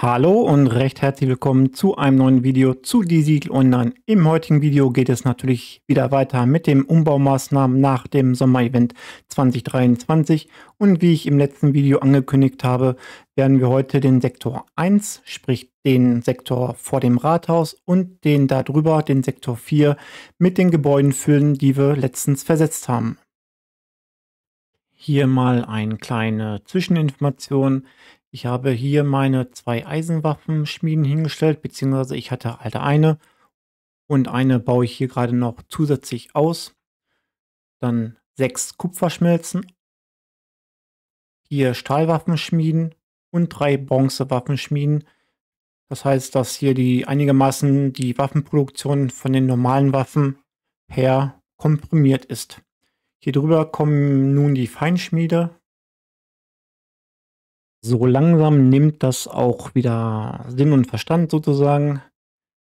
Hallo und recht herzlich willkommen zu einem neuen Video zu Die Siegel Online. Im heutigen Video geht es natürlich wieder weiter mit den Umbaumaßnahmen nach dem Sommer-Event 2023 und wie ich im letzten Video angekündigt habe, werden wir heute den Sektor 1, sprich den Sektor vor dem Rathaus und den darüber, den Sektor 4, mit den Gebäuden füllen, die wir letztens versetzt haben. Hier mal eine kleine Zwischeninformation. Ich habe hier meine zwei Eisenwaffenschmieden hingestellt, beziehungsweise ich hatte alte eine und eine baue ich hier gerade noch zusätzlich aus. Dann sechs Kupferschmelzen, hier Stahlwaffenschmieden und drei Bronzewaffenschmieden. Das heißt, dass hier die einigermaßen die Waffenproduktion von den normalen Waffen her komprimiert ist. Hier drüber kommen nun die Feinschmiede. So langsam nimmt das auch wieder Sinn und Verstand sozusagen.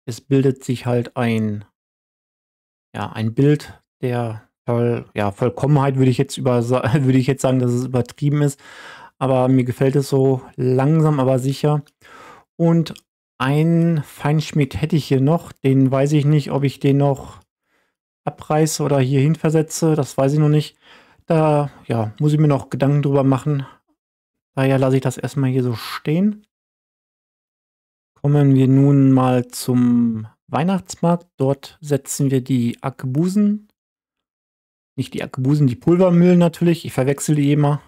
Es bildet sich halt ein, ja, ein Bild der ja, Vollkommenheit, würde ich, jetzt über, würde ich jetzt sagen, dass es übertrieben ist. Aber mir gefällt es so langsam, aber sicher. Und einen Feinschmied hätte ich hier noch. Den weiß ich nicht, ob ich den noch abreiße oder hierhin versetze, das weiß ich noch nicht. Da ja, muss ich mir noch Gedanken drüber machen. Daher lasse ich das erstmal hier so stehen. Kommen wir nun mal zum Weihnachtsmarkt. Dort setzen wir die Ackbusen. Nicht die Ackbusen, die Pulvermühlen natürlich. Ich verwechsel die immer.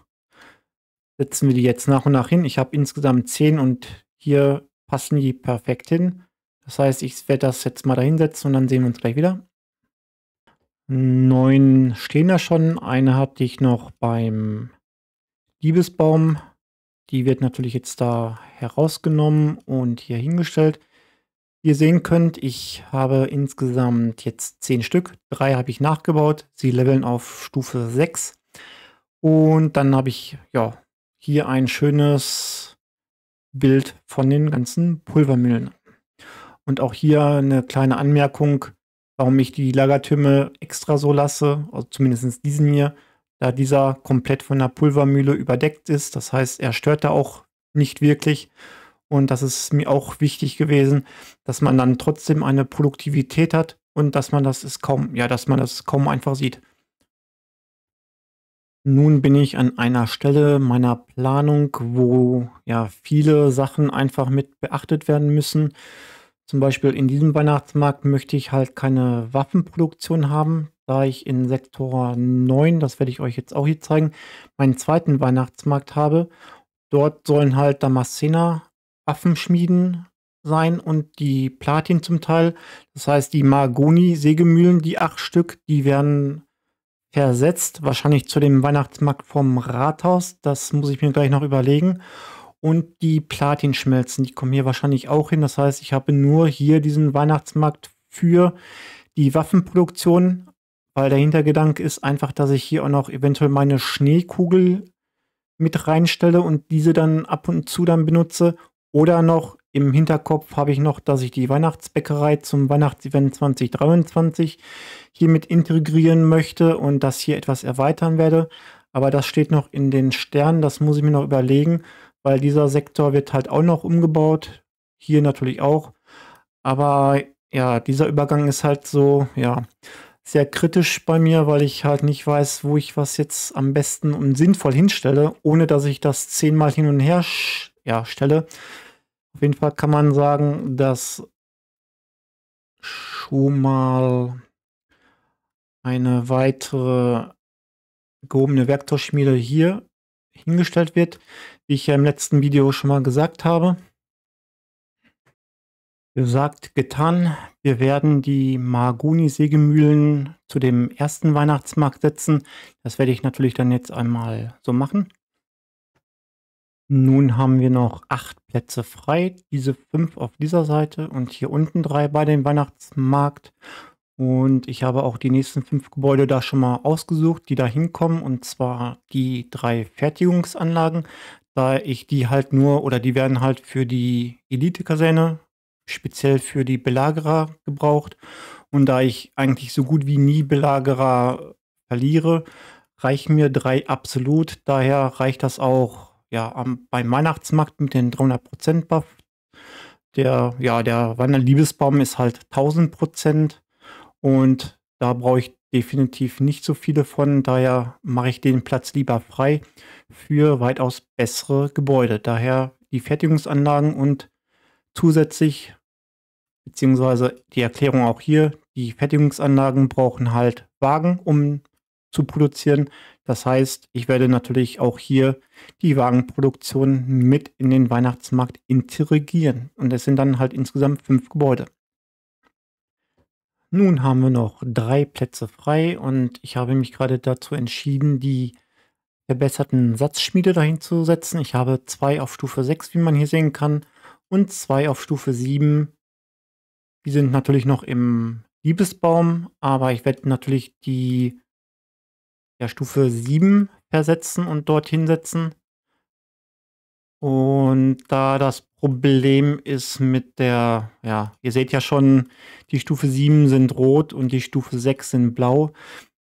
Setzen wir die jetzt nach und nach hin. Ich habe insgesamt 10 und hier passen die perfekt hin. Das heißt, ich werde das jetzt mal dahinsetzen und dann sehen wir uns gleich wieder. Neun stehen da schon. Eine hatte ich noch beim Liebesbaum. Die wird natürlich jetzt da herausgenommen und hier hingestellt. Wie ihr sehen könnt, ich habe insgesamt jetzt zehn Stück. Drei habe ich nachgebaut. Sie leveln auf Stufe 6. Und dann habe ich ja hier ein schönes Bild von den ganzen Pulvermühlen. Und auch hier eine kleine Anmerkung warum ich die Lagertürme extra so lasse, also zumindest diesen hier, da dieser komplett von der Pulvermühle überdeckt ist. Das heißt, er stört da auch nicht wirklich. Und das ist mir auch wichtig gewesen, dass man dann trotzdem eine Produktivität hat und dass man das ist kaum, ja, dass man das kaum einfach sieht. Nun bin ich an einer Stelle meiner Planung, wo ja viele Sachen einfach mit beachtet werden müssen. Zum Beispiel in diesem Weihnachtsmarkt möchte ich halt keine Waffenproduktion haben, da ich in Sektor 9, das werde ich euch jetzt auch hier zeigen, meinen zweiten Weihnachtsmarkt habe. Dort sollen halt Damascener Waffenschmieden sein und die Platin zum Teil. Das heißt, die Margoni-Sägemühlen, die acht Stück, die werden versetzt, wahrscheinlich zu dem Weihnachtsmarkt vom Rathaus. Das muss ich mir gleich noch überlegen. Und die Platinschmelzen, die kommen hier wahrscheinlich auch hin. Das heißt, ich habe nur hier diesen Weihnachtsmarkt für die Waffenproduktion, weil der Hintergedanke ist einfach, dass ich hier auch noch eventuell meine Schneekugel mit reinstelle und diese dann ab und zu dann benutze. Oder noch im Hinterkopf habe ich noch, dass ich die Weihnachtsbäckerei zum Weihnachtsevent 2023 hier mit integrieren möchte und das hier etwas erweitern werde. Aber das steht noch in den Sternen, das muss ich mir noch überlegen weil dieser Sektor wird halt auch noch umgebaut. Hier natürlich auch. Aber ja, dieser Übergang ist halt so, ja, sehr kritisch bei mir, weil ich halt nicht weiß, wo ich was jetzt am besten und sinnvoll hinstelle, ohne dass ich das zehnmal hin und her ja, stelle. Auf jeden Fall kann man sagen, dass schon mal eine weitere gehobene Werkzeugschmiede hier hingestellt wird wie ich ja im letzten Video schon mal gesagt habe. Gesagt, getan. Wir werden die Marguni-Sägemühlen zu dem ersten Weihnachtsmarkt setzen. Das werde ich natürlich dann jetzt einmal so machen. Nun haben wir noch acht Plätze frei. Diese fünf auf dieser Seite und hier unten drei bei dem Weihnachtsmarkt. Und ich habe auch die nächsten fünf Gebäude da schon mal ausgesucht, die da hinkommen. Und zwar die drei Fertigungsanlagen da ich die halt nur oder die werden halt für die Elite-Kaserne, speziell für die Belagerer gebraucht. Und da ich eigentlich so gut wie nie Belagerer verliere, reichen mir drei absolut. Daher reicht das auch ja, am, beim Weihnachtsmarkt mit den 300%-Buff. Der, ja, der Wanderliebesbaum ist halt 1000%. Und da brauche ich definitiv nicht so viele von. Daher mache ich den Platz lieber frei für weitaus bessere Gebäude. Daher die Fertigungsanlagen und zusätzlich, beziehungsweise die Erklärung auch hier, die Fertigungsanlagen brauchen halt Wagen, um zu produzieren. Das heißt, ich werde natürlich auch hier die Wagenproduktion mit in den Weihnachtsmarkt integrieren. Und es sind dann halt insgesamt fünf Gebäude. Nun haben wir noch drei Plätze frei und ich habe mich gerade dazu entschieden, die verbesserten Satzschmiede dahin zu setzen. Ich habe zwei auf Stufe 6, wie man hier sehen kann, und zwei auf Stufe 7. Die sind natürlich noch im Liebesbaum, aber ich werde natürlich die ja, Stufe 7 versetzen und dorthin setzen. Und da das Problem ist mit der, ja, ihr seht ja schon, die Stufe 7 sind rot und die Stufe 6 sind blau.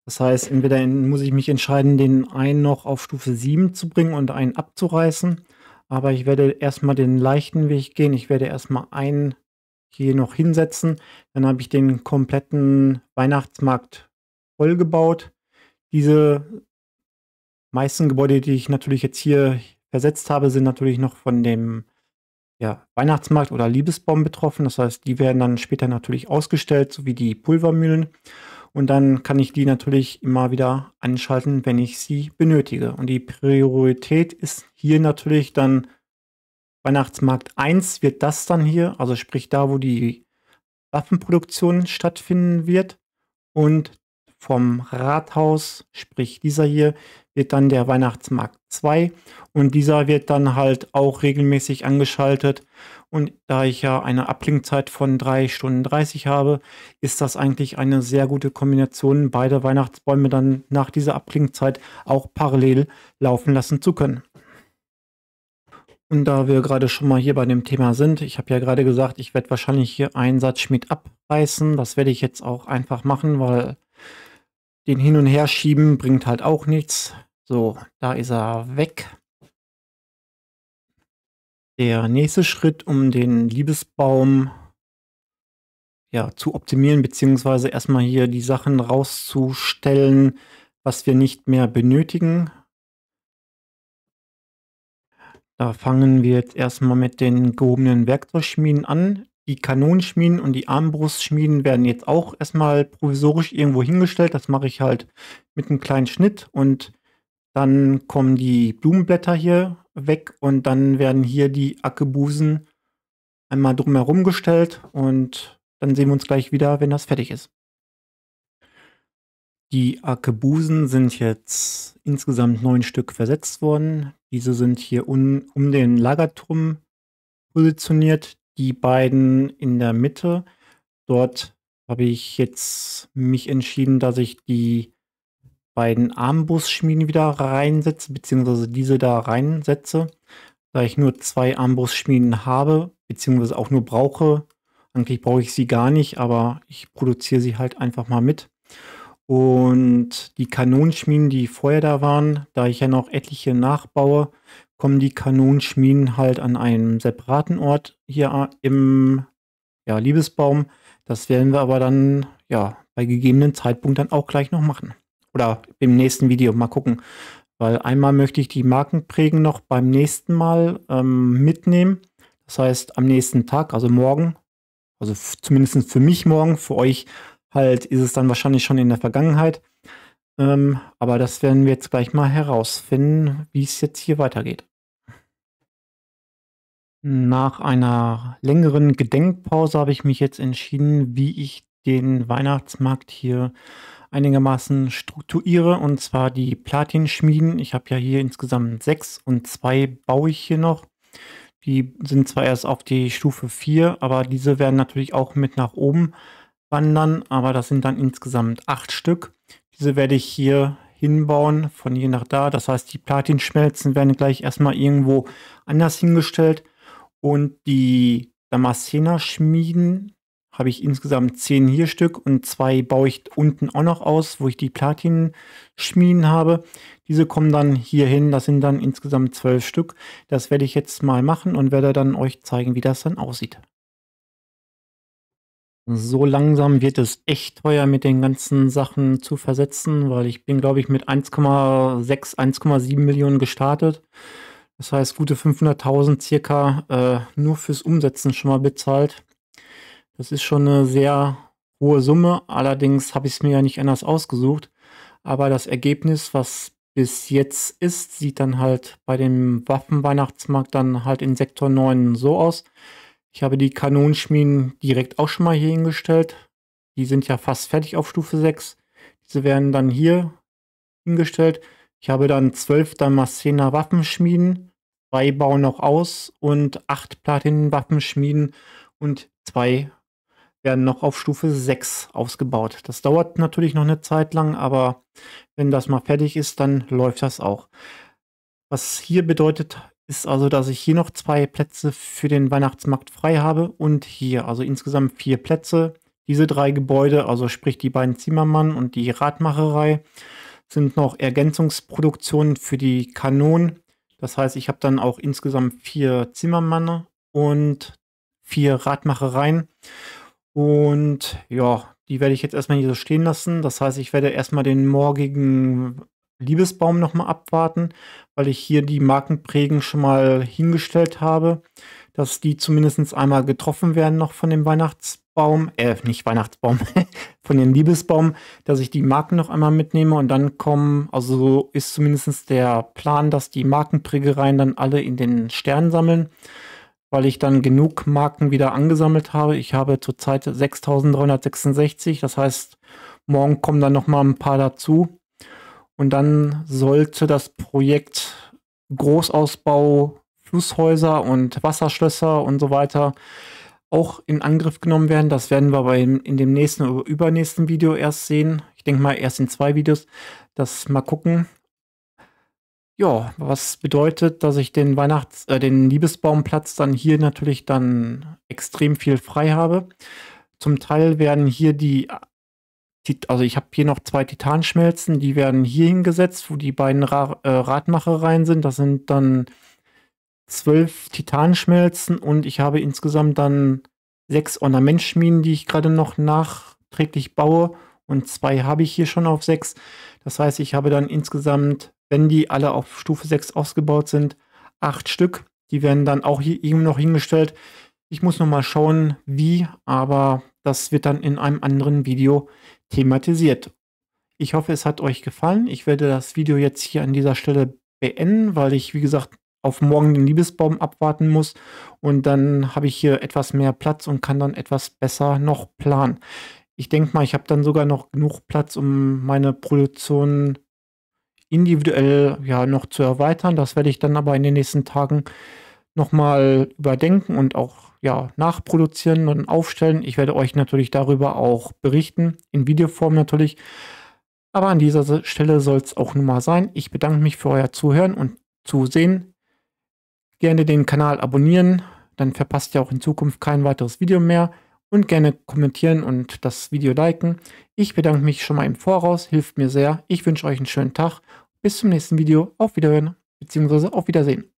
Das heißt, entweder muss ich mich entscheiden, den einen noch auf Stufe 7 zu bringen und einen abzureißen. Aber ich werde erstmal den leichten Weg gehen. Ich werde erstmal einen hier noch hinsetzen. Dann habe ich den kompletten Weihnachtsmarkt vollgebaut. Diese meisten Gebäude, die ich natürlich jetzt hier versetzt habe, sind natürlich noch von dem ja, Weihnachtsmarkt oder Liebesbaum betroffen. Das heißt, die werden dann später natürlich ausgestellt, sowie die Pulvermühlen. Und dann kann ich die natürlich immer wieder anschalten, wenn ich sie benötige. Und die Priorität ist hier natürlich dann Weihnachtsmarkt 1 wird das dann hier, also sprich da, wo die Waffenproduktion stattfinden wird. Und vom Rathaus, sprich dieser hier, wird dann der Weihnachtsmarkt 2 und dieser wird dann halt auch regelmäßig angeschaltet und da ich ja eine Ablinkzeit von 3 Stunden 30 habe, ist das eigentlich eine sehr gute Kombination, beide Weihnachtsbäume dann nach dieser Ablinkzeit auch parallel laufen lassen zu können. Und da wir gerade schon mal hier bei dem Thema sind, ich habe ja gerade gesagt, ich werde wahrscheinlich hier einen Satzschmied abreißen. Das werde ich jetzt auch einfach machen, weil den Hin- und her schieben bringt halt auch nichts. So, da ist er weg. Der nächste Schritt, um den Liebesbaum ja, zu optimieren, beziehungsweise erstmal hier die Sachen rauszustellen, was wir nicht mehr benötigen. Da fangen wir jetzt erstmal mit den gehobenen Werkzeugschmieden an. Die Kanonenschmieden und die Armbrustschmieden werden jetzt auch erstmal provisorisch irgendwo hingestellt. Das mache ich halt mit einem kleinen Schnitt und dann kommen die Blumenblätter hier weg und dann werden hier die Ackebusen einmal drumherum gestellt und dann sehen wir uns gleich wieder, wenn das fertig ist. Die Arkebusen sind jetzt insgesamt neun Stück versetzt worden. Diese sind hier un, um den Lagerturm positioniert die beiden in der Mitte. Dort habe ich jetzt mich entschieden, dass ich die beiden Armbrustschmieden wieder reinsetze, beziehungsweise diese da reinsetze, da ich nur zwei Armbrustschmieden habe, beziehungsweise auch nur brauche. Eigentlich brauche ich sie gar nicht, aber ich produziere sie halt einfach mal mit. Und die Kanonenschmieden, die vorher da waren, da ich ja noch etliche nachbaue, kommen die Kanonenschmieden halt an einem separaten Ort hier im ja, Liebesbaum. Das werden wir aber dann ja bei gegebenen Zeitpunkt dann auch gleich noch machen. Oder im nächsten Video mal gucken. Weil einmal möchte ich die Markenprägen noch beim nächsten Mal ähm, mitnehmen. Das heißt, am nächsten Tag, also morgen, also zumindest für mich morgen, für euch halt ist es dann wahrscheinlich schon in der Vergangenheit. Ähm, aber das werden wir jetzt gleich mal herausfinden, wie es jetzt hier weitergeht. Nach einer längeren Gedenkpause habe ich mich jetzt entschieden, wie ich den Weihnachtsmarkt hier einigermaßen strukturiere und zwar die Platinschmieden. Ich habe ja hier insgesamt sechs und zwei baue ich hier noch. Die sind zwar erst auf die Stufe 4, aber diese werden natürlich auch mit nach oben wandern, aber das sind dann insgesamt acht Stück. Diese werde ich hier hinbauen, von hier nach da. Das heißt, die Platinschmelzen werden gleich erstmal irgendwo anders hingestellt. Und die Damascener-Schmieden habe ich insgesamt zehn hier Stück und zwei baue ich unten auch noch aus, wo ich die Platin-Schmieden habe. Diese kommen dann hier hin, das sind dann insgesamt zwölf Stück. Das werde ich jetzt mal machen und werde dann euch zeigen, wie das dann aussieht. So langsam wird es echt teuer mit den ganzen Sachen zu versetzen, weil ich bin, glaube ich, mit 1,6, 1,7 Millionen gestartet. Das heißt, gute 500.000 circa äh, nur fürs Umsetzen schon mal bezahlt. Das ist schon eine sehr hohe Summe. Allerdings habe ich es mir ja nicht anders ausgesucht. Aber das Ergebnis, was bis jetzt ist, sieht dann halt bei dem Waffenweihnachtsmarkt dann halt in Sektor 9 so aus, ich habe die Kanonenschmieden direkt auch schon mal hier hingestellt. Die sind ja fast fertig auf Stufe 6. Diese werden dann hier hingestellt. Ich habe dann 12 Damascener Waffenschmieden, zwei bauen noch aus und 8 Platin-Waffenschmieden und zwei werden noch auf Stufe 6 ausgebaut. Das dauert natürlich noch eine Zeit lang, aber wenn das mal fertig ist, dann läuft das auch. Was hier bedeutet, ist also, dass ich hier noch zwei Plätze für den Weihnachtsmarkt frei habe und hier, also insgesamt vier Plätze. Diese drei Gebäude, also sprich die beiden Zimmermann und die Radmacherei, sind noch Ergänzungsproduktionen für die Kanonen. Das heißt, ich habe dann auch insgesamt vier Zimmermanne und vier Radmachereien. Und ja, die werde ich jetzt erstmal hier so stehen lassen. Das heißt, ich werde erstmal den morgigen Liebesbaum nochmal abwarten, weil ich hier die Markenprägen schon mal hingestellt habe, dass die zumindest einmal getroffen werden noch von dem Weihnachtsbaum, äh, nicht Weihnachtsbaum, von dem Liebesbaum, dass ich die Marken noch einmal mitnehme und dann kommen, also so ist zumindest der Plan, dass die Markenprägereien dann alle in den Stern sammeln, weil ich dann genug Marken wieder angesammelt habe. Ich habe zurzeit 6366, das heißt, morgen kommen dann nochmal ein paar dazu und dann sollte das Projekt Großausbau, Flusshäuser und Wasserschlösser und so weiter auch in Angriff genommen werden. Das werden wir aber in dem nächsten oder übernächsten Video erst sehen. Ich denke mal erst in zwei Videos. Das mal gucken. Ja, was bedeutet, dass ich den Weihnachts-, äh, den Liebesbaumplatz dann hier natürlich dann extrem viel frei habe. Zum Teil werden hier die also ich habe hier noch zwei Titanschmelzen, die werden hier hingesetzt, wo die beiden Ra äh, Radmachereien sind. Das sind dann zwölf Titanschmelzen und ich habe insgesamt dann sechs Ornamentschmieden, die ich gerade noch nachträglich baue. Und zwei habe ich hier schon auf sechs. Das heißt, ich habe dann insgesamt, wenn die alle auf Stufe 6 ausgebaut sind, acht Stück. Die werden dann auch hier eben noch hingestellt. Ich muss noch mal schauen, wie, aber das wird dann in einem anderen Video thematisiert. Ich hoffe, es hat euch gefallen. Ich werde das Video jetzt hier an dieser Stelle beenden, weil ich, wie gesagt, auf morgen den Liebesbaum abwarten muss. Und dann habe ich hier etwas mehr Platz und kann dann etwas besser noch planen. Ich denke mal, ich habe dann sogar noch genug Platz, um meine Produktion individuell ja noch zu erweitern. Das werde ich dann aber in den nächsten Tagen nochmal überdenken und auch ja, nachproduzieren und aufstellen. Ich werde euch natürlich darüber auch berichten, in Videoform natürlich. Aber an dieser Stelle soll es auch nun mal sein. Ich bedanke mich für euer Zuhören und Zusehen. Gerne den Kanal abonnieren, dann verpasst ihr auch in Zukunft kein weiteres Video mehr. Und gerne kommentieren und das Video liken. Ich bedanke mich schon mal im Voraus, hilft mir sehr. Ich wünsche euch einen schönen Tag. Bis zum nächsten Video. Auf Wiederhören bzw. auf Wiedersehen.